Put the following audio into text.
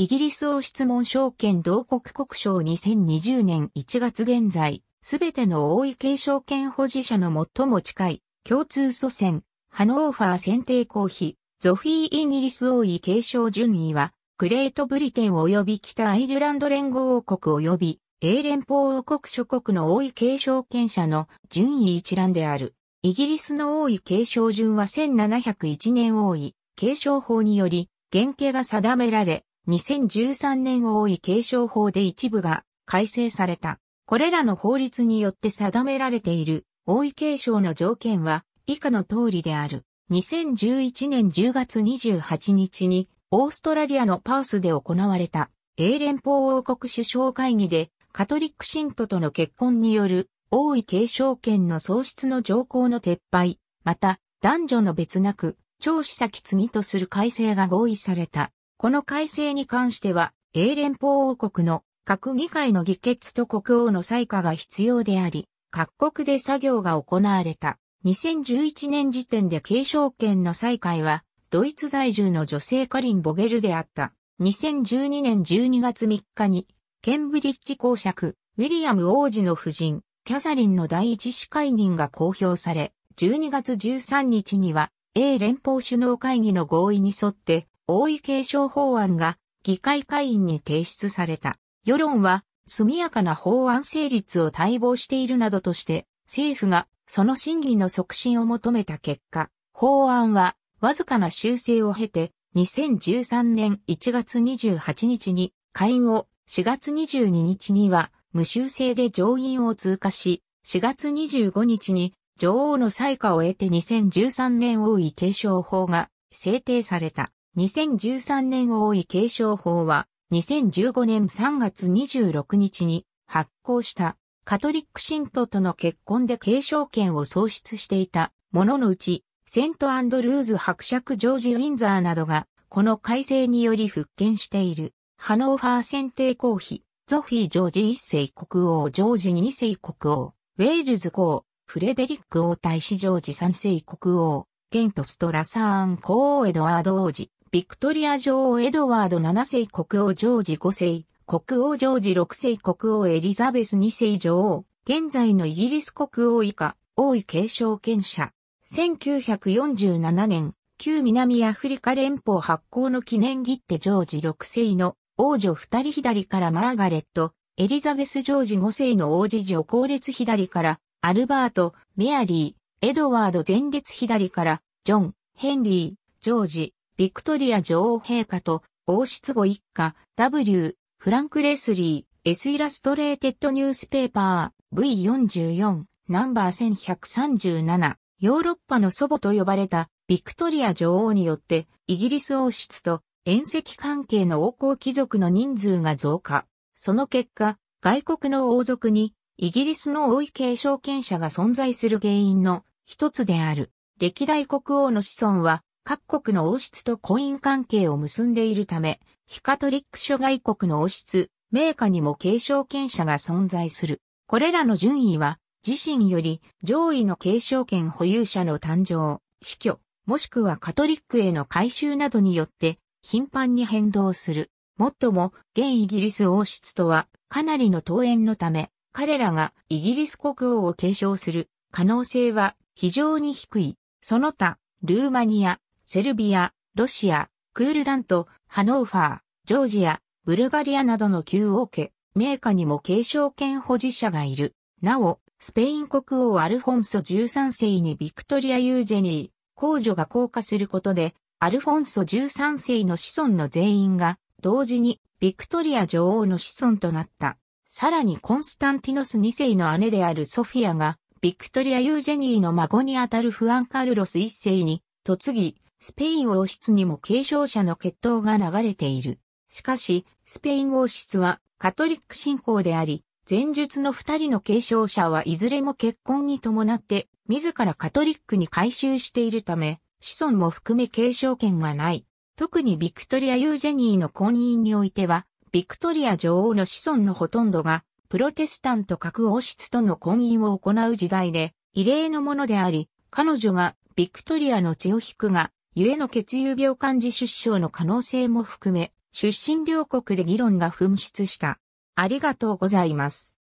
イギリス王室問証券同国国賞2020年1月現在、すべての王位継承権保持者の最も近い、共通祖先、ハノーファー選定公費、ゾフィーイギリス王位継承順位は、グレートブリテン及び北アイルランド連合王国及び、英連邦王国諸国の王位継承権者の順位一覧である。イギリスの王位継承順は1701年王位継承法により、原型が定められ、2013年王位継承法で一部が改正された。これらの法律によって定められている王位継承の条件は以下の通りである。2011年10月28日にオーストラリアのパースで行われた英連邦王国首相会議でカトリック信徒との結婚による王位継承権の喪失の条項の撤廃、また男女の別なく、超子先継ぎとする改正が合意された。この改正に関しては、英連邦王国の各議会の議決と国王の採下が必要であり、各国で作業が行われた。2011年時点で継承権の再開は、ドイツ在住の女性カリン・ボゲルであった。2012年12月3日に、ケンブリッジ公爵、ウィリアム王子の夫人、キャサリンの第一子会人が公表され、12月13日には、英連邦首脳会議の合意に沿って、王位継承法案が議会会員に提出された。世論は速やかな法案成立を待望しているなどとして、政府がその審議の促進を求めた結果、法案はわずかな修正を経て、2013年1月28日に会員を4月22日には無修正で上院を通過し、4月25日に女王の採下を得て2013年王位継承法が制定された。2013年王位継承法は、2015年3月26日に発行したカトリック信徒との結婚で継承権を喪失していたもののうち、セントアンドルーズ伯爵ジョージ・ウィンザーなどが、この改正により復権している、ハノーファー選定公費、ゾフィー・ジョージ1世国王、ジョージ2世国王、ウェールズ公、フレデリック王太子ジョージ3世国王、ケント・ストラサーン公王エドワード王子、ビクトリア女王エドワード7世国王ジョージ5世、国王ジョージ6世国王エリザベス2世女王、現在のイギリス国王以下、王位継承権者。1947年、旧南アフリカ連邦発行の記念切手ジョージ6世の王女2人左からマーガレット、エリザベス・ジョージ5世の王子女後列左からアルバート、メアリー、エドワード前列左からジョン、ヘンリー、ジョージ、ビクトリア女王陛下と王室後一家 W、フランク・レスリー、S イラストレーテッドニュースペーパー V44 ナンバー1137ヨーロッパの祖母と呼ばれたビクトリア女王によってイギリス王室と遠赤関係の王侯貴族の人数が増加。その結果、外国の王族にイギリスの王位継承権者が存在する原因の一つである。歴代国王の子孫は各国の王室と婚姻関係を結んでいるため、非カトリック諸外国の王室、名家にも継承権者が存在する。これらの順位は、自身より上位の継承権保有者の誕生、死去、もしくはカトリックへの改修などによって頻繁に変動する。もっとも、現イギリス王室とはかなりの登園のため、彼らがイギリス国王を継承する可能性は非常に低い。その他、ルーマニア、セルビア、ロシア、クールラント、ハノーファー、ジョージア、ブルガリアなどの旧王家、名家にも継承権保持者がいる。なお、スペイン国王アルフォンソ13世にビクトリア・ユージェニー、皇女が降下することで、アルフォンソ13世の子孫の全員が、同時にビクトリア女王の子孫となった。さらにコンスタンティノス2世の姉であるソフィアが、ビクトリア・ユージェニーの孫にあたるフアン・カルロス1世に、嫁ぎ、スペイン王室にも継承者の血統が流れている。しかし、スペイン王室はカトリック信仰であり、前述の二人の継承者はいずれも結婚に伴って、自らカトリックに改宗しているため、子孫も含め継承権がない。特にビクトリア・ユージェニーの婚姻においては、ビクトリア女王の子孫のほとんどが、プロテスタント各王室との婚姻を行う時代で、異例のものであり、彼女がビクトリアの血を引くが、ゆえの血友病患児出生の可能性も含め、出身両国で議論が噴出した。ありがとうございます。